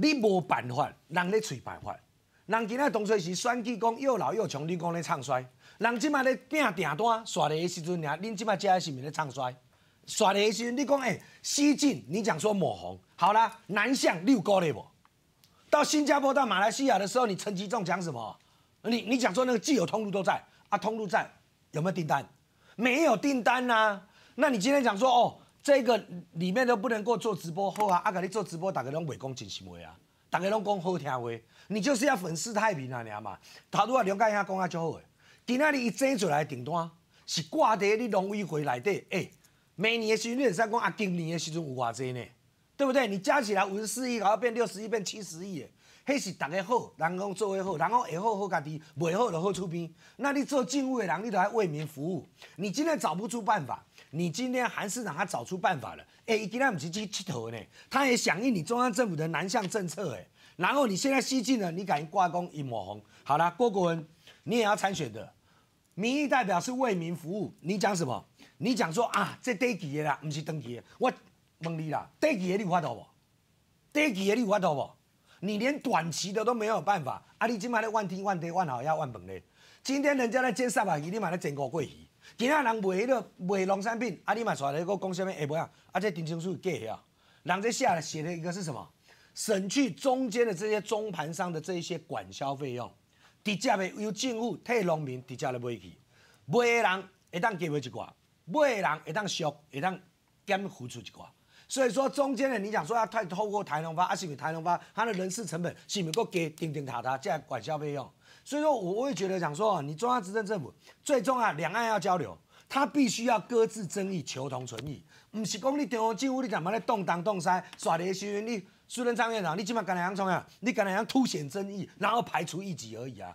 你无办法，人咧找办法。人今仔同侪是选举讲又老又穷，你讲咧唱衰。人即卖咧拼订单，刷的时阵，你啊，恁即摆是的是唔咧唱衰。刷的时阵，你讲诶，西进，你讲说抹红，好啦，南向，你有咧无？到新加坡、到马来西亚的时候，你成绩中讲什么？你你讲说那个既有通路都在，啊，通路在，有没有订单？没有订单呐。那你今天讲说哦？这个里面都不能够做直播，好啊！阿甲你做直播，大家拢未讲真心话啊！大家拢讲好听话，你就是要粉丝太平啊，你啊嘛！头拄啊两家兄讲啊，足好，诶，今仔日伊整出来订单是挂伫你农委会内底，诶，明年诶时会使讲啊，今年的时阵有偌济呢，对不对？你加起来五十四亿，然要变六十亿，变七十亿。迄是逐个好，人工做也好，然后会好好家己，未好就好出边。那你做政务的人，你都要为民服务。你今天找不出办法，你今天韩市长他找出办法了。哎，伊今天毋是去乞头呢，他也响应你中央政府的南向政策哎。然后你现在西进了，你敢挂功一抹红？好了，郭国文，你也要参选的。民意代表是为民服务，你讲什么？你讲说啊，这第几的啦，毋是登记的。我问你啦，第几的你有发度无？第几的你有发度无？你连短期的都没有办法，啊！你今买咧万听万地万好也万本咧。今天人家咧煎三百鱼，你买咧煎五桂鱼。今仔人买了卖农产品，啊！你买出来一个讲什么？哎，唔样，而且定金数假去啊。人这写了写了一个是什么？省去中间的这些中盘商的这一些管销费用，直接的由政府替农民直接来买去。买的人会当加买一寡，买的人会当熟，会当减付出一寡。所以说中间的，你想说要太透过台农发，啊，是不台农发它的人事成本是不够给顶顶塔塔这样管销费用？所以说，我会觉得讲说，你中央执政政府最终啊，两岸要交流，它必须要搁置争议，求同存异。唔是讲你中央政府你干嘛咧？动党动三耍这些虚云，你苏贞昌院长，你只嘛干来样做呀？你干来样凸显争议，然后排除异己而已啊。